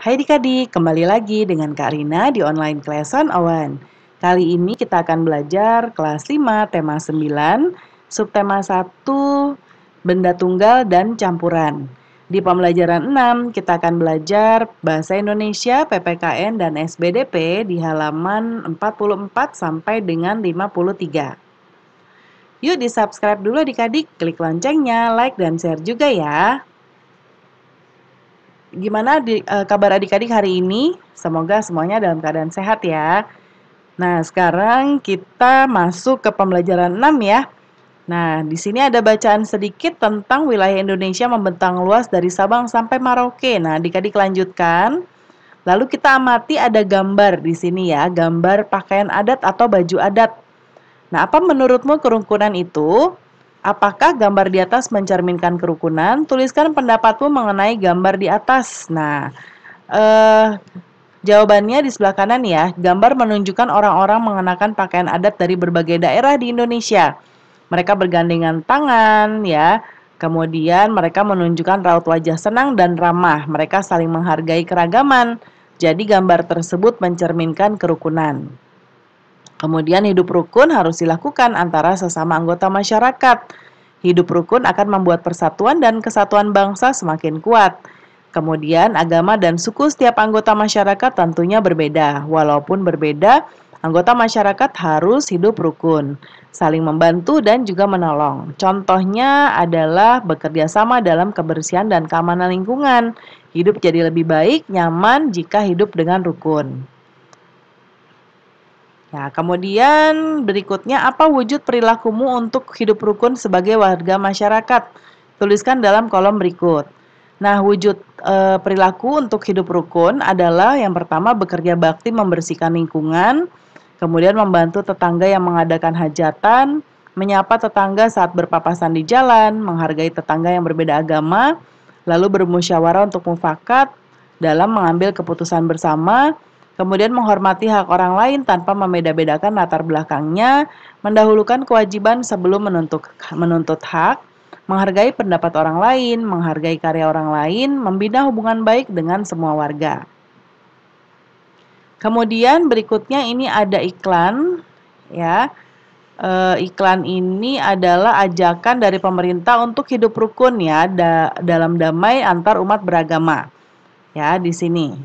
Hai adik-adik, kembali lagi dengan Kak Rina di online kelas on Awan. Kali ini kita akan belajar kelas 5, tema 9, subtema 1, benda tunggal dan campuran. Di pembelajaran 6, kita akan belajar Bahasa Indonesia, PPKN, dan SBDP di halaman 44 sampai dengan 53. Yuk di subscribe dulu adik-adik, klik loncengnya, like dan share juga ya gimana di, uh, kabar adik-adik hari ini? Semoga semuanya dalam keadaan sehat ya. Nah, sekarang kita masuk ke pembelajaran 6 ya. Nah, di sini ada bacaan sedikit tentang wilayah Indonesia membentang luas dari Sabang sampai Merauke. Nah, adik-adik lanjutkan. Lalu kita amati ada gambar di sini ya, gambar pakaian adat atau baju adat. Nah, apa menurutmu kerukunan itu? Apakah gambar di atas mencerminkan kerukunan? Tuliskan pendapatmu mengenai gambar di atas. Nah, eh, jawabannya di sebelah kanan ya. Gambar menunjukkan orang-orang mengenakan pakaian adat dari berbagai daerah di Indonesia. Mereka bergandengan tangan, ya. Kemudian mereka menunjukkan raut wajah senang dan ramah. Mereka saling menghargai keragaman. Jadi gambar tersebut mencerminkan kerukunan. Kemudian hidup rukun harus dilakukan antara sesama anggota masyarakat. Hidup rukun akan membuat persatuan dan kesatuan bangsa semakin kuat. Kemudian agama dan suku setiap anggota masyarakat tentunya berbeda. Walaupun berbeda, anggota masyarakat harus hidup rukun, saling membantu dan juga menolong. Contohnya adalah bekerja sama dalam kebersihan dan keamanan lingkungan. Hidup jadi lebih baik, nyaman jika hidup dengan rukun. Nah, kemudian berikutnya apa wujud perilakumu untuk hidup rukun sebagai warga masyarakat? Tuliskan dalam kolom berikut. Nah, wujud e, perilaku untuk hidup rukun adalah yang pertama bekerja bakti membersihkan lingkungan, kemudian membantu tetangga yang mengadakan hajatan, menyapa tetangga saat berpapasan di jalan, menghargai tetangga yang berbeda agama, lalu bermusyawarah untuk mufakat dalam mengambil keputusan bersama kemudian menghormati hak orang lain tanpa membeda-bedakan latar belakangnya, mendahulukan kewajiban sebelum menuntut, menuntut hak, menghargai pendapat orang lain, menghargai karya orang lain, membina hubungan baik dengan semua warga. Kemudian berikutnya ini ada iklan ya. E, iklan ini adalah ajakan dari pemerintah untuk hidup rukun ya da, dalam damai antar umat beragama. Ya, di sini.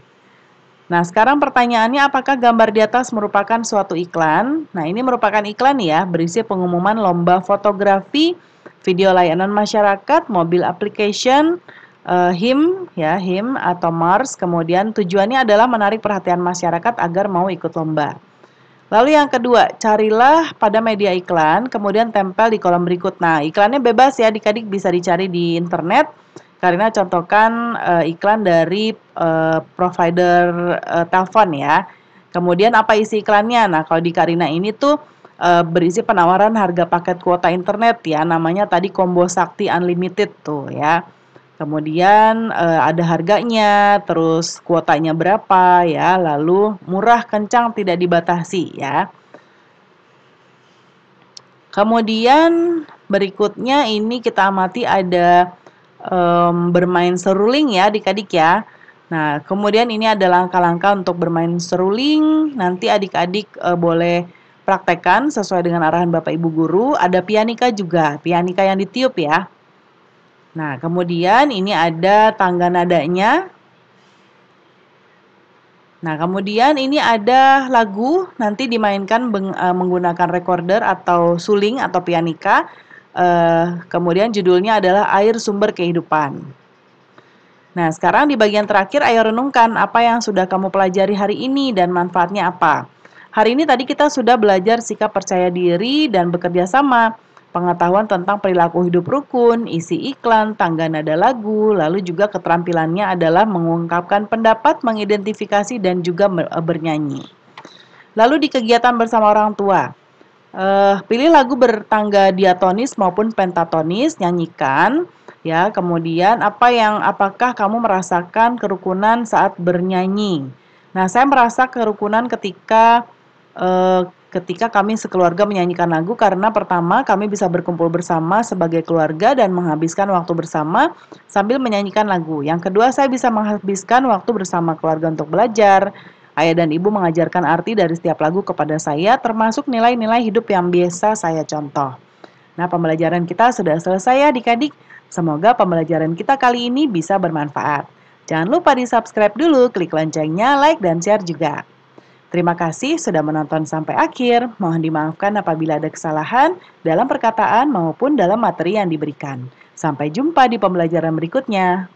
Nah, sekarang pertanyaannya apakah gambar di atas merupakan suatu iklan? Nah, ini merupakan iklan ya, berisi pengumuman lomba fotografi, video layanan masyarakat, mobil application, uh, eh, HIM ya, HIM atau Mars. Kemudian tujuannya adalah menarik perhatian masyarakat agar mau ikut lomba. Lalu yang kedua, carilah pada media iklan, kemudian tempel di kolom berikut. Nah, iklannya bebas ya, dikadik bisa dicari di internet Karina contohkan uh, iklan dari uh, provider uh, telepon ya. Kemudian apa isi iklannya? Nah, kalau di Karina ini tuh uh, berisi penawaran harga paket kuota internet ya, namanya tadi Combo Sakti Unlimited tuh ya. Kemudian uh, ada harganya, terus kuotanya berapa ya, lalu murah, kencang, tidak dibatasi ya. Kemudian berikutnya ini kita amati ada um, bermain seruling ya adik-adik ya. Nah, kemudian ini ada langkah-langkah untuk bermain seruling. Nanti adik-adik e, boleh praktekkan sesuai dengan arahan Bapak Ibu guru. Ada pianika juga, pianika yang ditiup ya. Nah, kemudian ini ada tangga nadanya. Nah, kemudian ini ada lagu nanti dimainkan e, menggunakan recorder atau suling atau pianika Uh, kemudian judulnya adalah Air Sumber Kehidupan. Nah, sekarang di bagian terakhir ayo renungkan apa yang sudah kamu pelajari hari ini dan manfaatnya apa. Hari ini tadi kita sudah belajar sikap percaya diri dan bekerja sama, pengetahuan tentang perilaku hidup rukun, isi iklan, tangga nada lagu, lalu juga keterampilannya adalah mengungkapkan pendapat, mengidentifikasi dan juga bernyanyi. Lalu di kegiatan bersama orang tua, Uh, pilih lagu bertangga diatonis maupun pentatonis, nyanyikan ya. Kemudian apa yang apakah kamu merasakan kerukunan saat bernyanyi? Nah, saya merasa kerukunan ketika uh, ketika kami sekeluarga menyanyikan lagu karena pertama kami bisa berkumpul bersama sebagai keluarga dan menghabiskan waktu bersama sambil menyanyikan lagu. Yang kedua saya bisa menghabiskan waktu bersama keluarga untuk belajar, Ayah dan ibu mengajarkan arti dari setiap lagu kepada saya, termasuk nilai-nilai hidup yang biasa saya contoh. Nah, pembelajaran kita sudah selesai ya adik-adik. Semoga pembelajaran kita kali ini bisa bermanfaat. Jangan lupa di-subscribe dulu, klik loncengnya, like, dan share juga. Terima kasih sudah menonton sampai akhir. Mohon dimaafkan apabila ada kesalahan dalam perkataan maupun dalam materi yang diberikan. Sampai jumpa di pembelajaran berikutnya.